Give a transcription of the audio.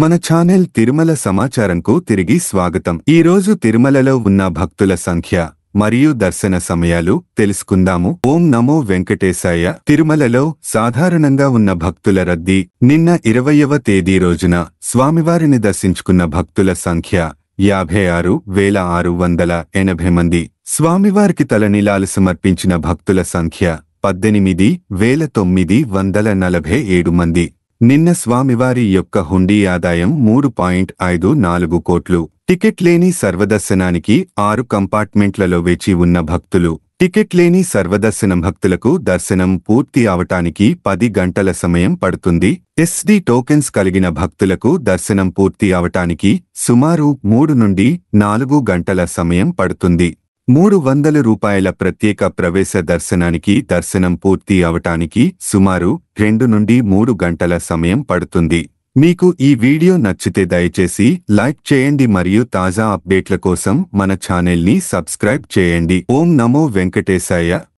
మన ఛానల్ తిరుమల సమాచారంకు తిరిగి స్వాగతం ఈరోజు తిరుమలలో ఉన్న భక్తుల సంఖ్య మరియు దర్శన సమయాలు తెలుసుకుందాము ఓం నమో వెంకటేశాయ తిరుమలలో సాధారణంగా ఉన్న భక్తుల రద్దీ నిన్న ఇరవయవ తేదీ రోజున స్వామివారిని దర్శించుకున్న భక్తుల సంఖ్య యాభై ఆరు వేల ఆరు వందల ఎనభై మంది స్వామివారికి తలనిలాలు సమర్పించిన భక్తుల సంఖ్య పద్దెనిమిది వేల తొమ్మిది వందల నలభై ఏడు మంది నిన్న స్వామివారి యొక్క హుండీ ఆదాయం మూడు పాయింట్ ఐదు నాలుగు కోట్లు టికెట్ లేని సర్వదర్శనానికి ఆరు కంపార్ట్మెంట్లలో వేచి ఉన్న భక్తులు టికెట్ లేని సర్వదర్శన భక్తులకు దర్శనం పూర్తి అవటానికి పది గంటల సమయం పడుతుంది ఎస్డి టోకెన్స్ కలిగిన భక్తులకు దర్శనం పూర్తి అవటానికి సుమారు మూడు నుండి నాలుగు గంటల సమయం పడుతుంది మూడు వందల రూపాయల ప్రత్యేక ప్రవేశ దర్శనానికి దర్శనం పూర్తి అవటానికి సుమారు రెండు నుండి మూడు గంటల సమయం పడుతుంది మీకు ఈ వీడియో నచ్చితే దయచేసి లైక్ చేయండి మరియు తాజా అప్డేట్ల కోసం మన ఛానల్ని సబ్స్క్రైబ్ చేయండి ఓం నమో వెంకటేశాయ